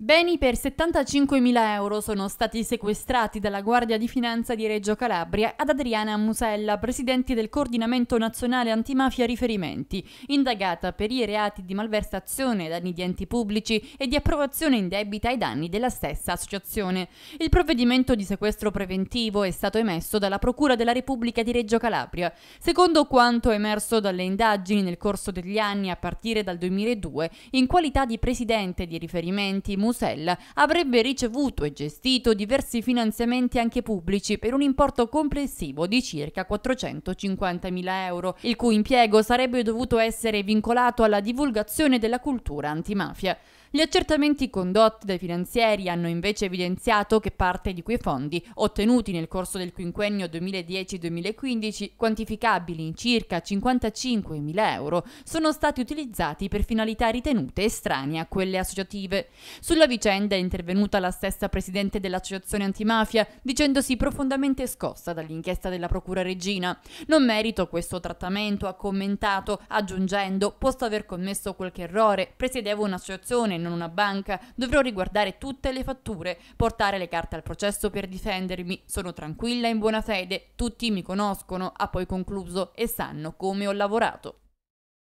Beni per 75.000 euro sono stati sequestrati dalla Guardia di Finanza di Reggio Calabria ad Adriana Musella, presidente del Coordinamento Nazionale Antimafia Riferimenti, indagata per i reati di malversazione, danni di enti pubblici e di approvazione indebita ai danni della stessa associazione. Il provvedimento di sequestro preventivo è stato emesso dalla Procura della Repubblica di Reggio Calabria. Secondo quanto emerso dalle indagini nel corso degli anni a partire dal 2002, in qualità di presidente di riferimenti, Musella avrebbe ricevuto e gestito diversi finanziamenti anche pubblici per un importo complessivo di circa 450.000 euro, il cui impiego sarebbe dovuto essere vincolato alla divulgazione della cultura antimafia. Gli accertamenti condotti dai finanzieri hanno invece evidenziato che parte di quei fondi, ottenuti nel corso del quinquennio 2010-2015, quantificabili in circa 55.000 euro, sono stati utilizzati per finalità ritenute estranee a quelle associative. Sulla vicenda è intervenuta la stessa presidente dell'associazione antimafia, dicendosi profondamente scossa dall'inchiesta della Procura Regina. Non merito questo trattamento, ha commentato, aggiungendo, posto aver commesso qualche errore, presiedevo un'associazione e non una banca, dovrò riguardare tutte le fatture, portare le carte al processo per difendermi, sono tranquilla e in buona fede, tutti mi conoscono, ha poi concluso e sanno come ho lavorato.